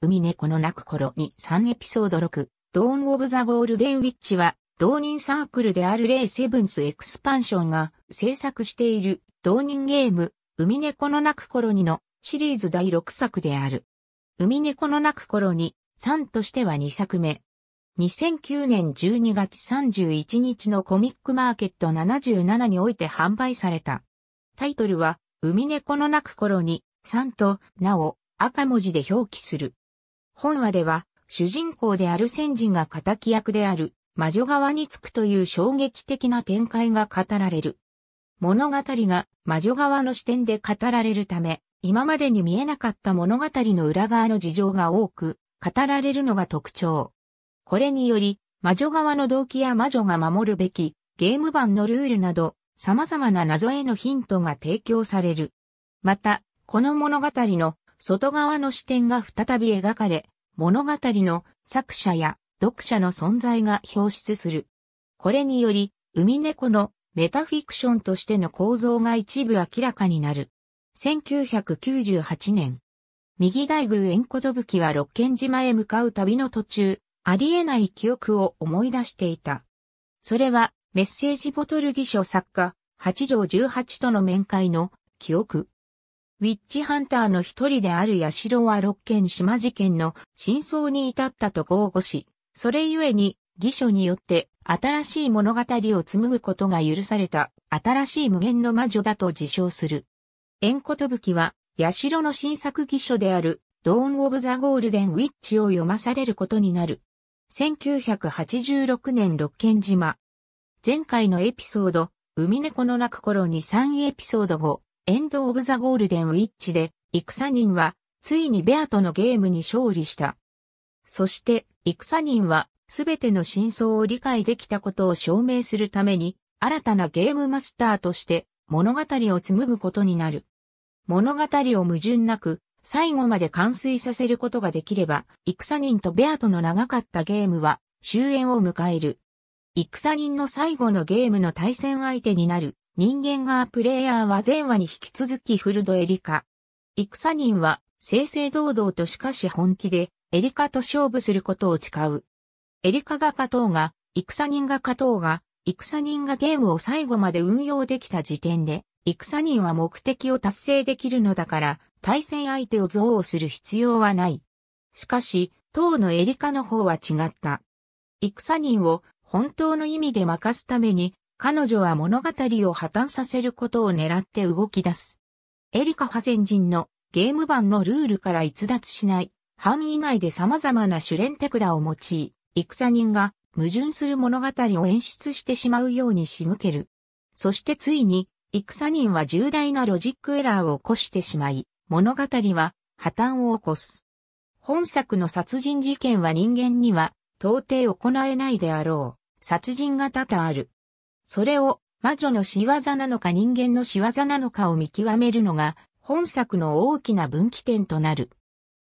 海猫の鳴く頃に3エピソード6、ドーン・オブ・ザ・ゴールデン・ウィッチは、同人サークルであるレイ・セブンス・エクスパンションが制作している同人ゲーム、海猫の鳴く頃にのシリーズ第6作である。海猫の鳴く頃に3としては2作目。2009年12月31日のコミックマーケット77において販売された。タイトルは、海猫の鳴く頃に3と、なお、赤文字で表記する。本話では、主人公である戦人が仇役である魔女側につくという衝撃的な展開が語られる。物語が魔女側の視点で語られるため、今までに見えなかった物語の裏側の事情が多く語られるのが特徴。これにより、魔女側の動機や魔女が守るべきゲーム版のルールなど様々な謎へのヒントが提供される。また、この物語の外側の視点が再び描かれ、物語の作者や読者の存在が表出する。これにより、海猫のメタフィクションとしての構造が一部明らかになる。1998年、右大宮円ことぶきは六軒島へ向かう旅の途中、ありえない記憶を思い出していた。それは、メッセージボトル偽書作家、八条十八との面会の記憶。ウィッチハンターの一人である八代は六軒島事件の真相に至ったと豪語し、それゆえに、義書によって新しい物語を紡ぐことが許された新しい無限の魔女だと自称する。縁きは、八代の新作義書である、ドーン・オブ・ザ・ゴールデン・ウィッチを読まされることになる。1986年六軒島。前回のエピソード、海猫の泣く頃に3エピソード後、エンド・オブ・ザ・ゴールデン・ウィッチで、戦人は、ついにベアとのゲームに勝利した。そして、戦人は、すべての真相を理解できたことを証明するために、新たなゲームマスターとして、物語を紡ぐことになる。物語を矛盾なく、最後まで完遂させることができれば、戦人とベアとの長かったゲームは、終焉を迎える。戦人の最後のゲームの対戦相手になる、人間側プレイヤーは前話に引き続きフルドエリカ。戦人は正々堂々としかし本気でエリカと勝負することを誓う。エリカが勝とうが、戦人が勝とうが、戦人がゲームを最後まで運用できた時点で、戦人は目的を達成できるのだから、対戦相手を憎悪する必要はない。しかし、当のエリカの方は違った。戦人を本当の意味で任すために、彼女は物語を破綻させることを狙って動き出す。エリカ派先人のゲーム版のルールから逸脱しない範囲内で様々な主練手札を用い、戦人が矛盾する物語を演出してしまうように仕向ける。そしてついに、戦人は重大なロジックエラーを起こしてしまい、物語は破綻を起こす。本作の殺人事件は人間には到底行えないであろう。殺人が多々ある。それを魔女の仕業なのか人間の仕業なのかを見極めるのが本作の大きな分岐点となる。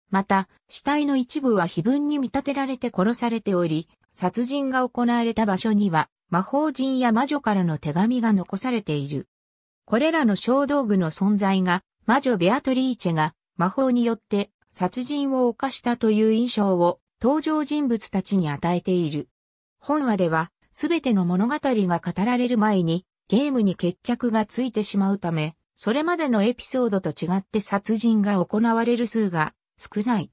また、死体の一部は碑文に見立てられて殺されており、殺人が行われた場所には魔法人や魔女からの手紙が残されている。これらの小道具の存在が魔女ベアトリーチェが魔法によって殺人を犯したという印象を登場人物たちに与えている。本話ではすべての物語が語られる前にゲームに決着がついてしまうため、それまでのエピソードと違って殺人が行われる数が少ない。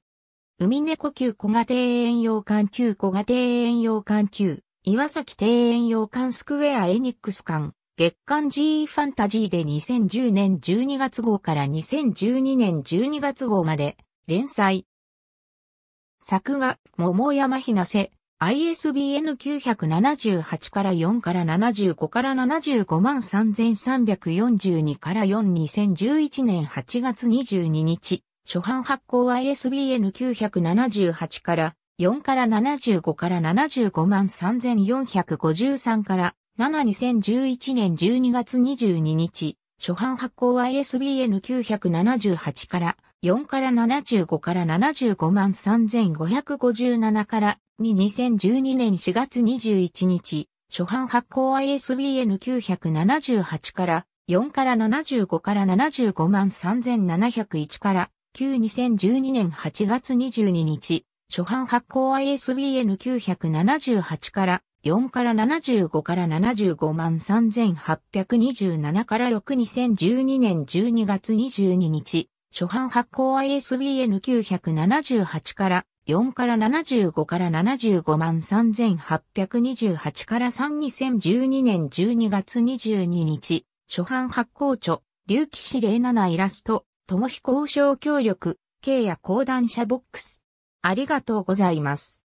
海猫級小型庭園洋館級小型庭園洋館級、岩崎庭園洋館スクウェアエニックス館、月刊 G ファンタジーで2010年12月号から2012年12月号まで連載。作画、桃山ひなせ、ISBN 978から4から75から75万3342から4 2011年8月22日、初版発行 ISBN 978から4から75から75万3453から7 2011年12月22日、初版発行 ISBN 978から4から75から75万3557からに2012年4月21日、初版発行 ISBN 978から4から75から75万3701から92012年8月22日、初版発行 ISBN 978から4から75から75万3827から62012年12月22日、初版発行 ISBN 978から4から75から75万3828から32012年12月22日、初版発行著、竜騎士07イラスト、友彦交渉協力、経や講談社ボックス。ありがとうございます。